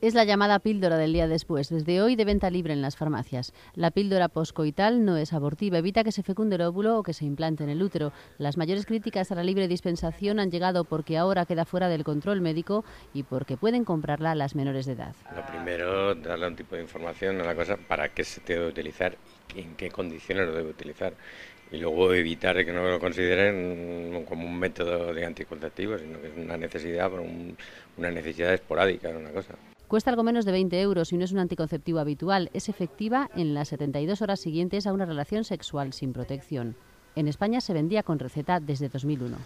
Es la llamada píldora del día después, desde hoy de venta libre en las farmacias. La píldora poscoital no es abortiva, evita que se fecunde el óvulo o que se implante en el útero. Las mayores críticas a la libre dispensación han llegado porque ahora queda fuera del control médico y porque pueden comprarla a las menores de edad. Lo primero, darle un tipo de información a la cosa, para qué se debe utilizar y en qué condiciones lo debe utilizar. Y luego evitar que no lo consideren como un método de anticonceptivo, sino que es una necesidad, una necesidad esporádica, una cosa. Cuesta algo menos de 20 euros y no es un anticonceptivo habitual. Es efectiva en las 72 horas siguientes a una relación sexual sin protección. En España se vendía con receta desde 2001.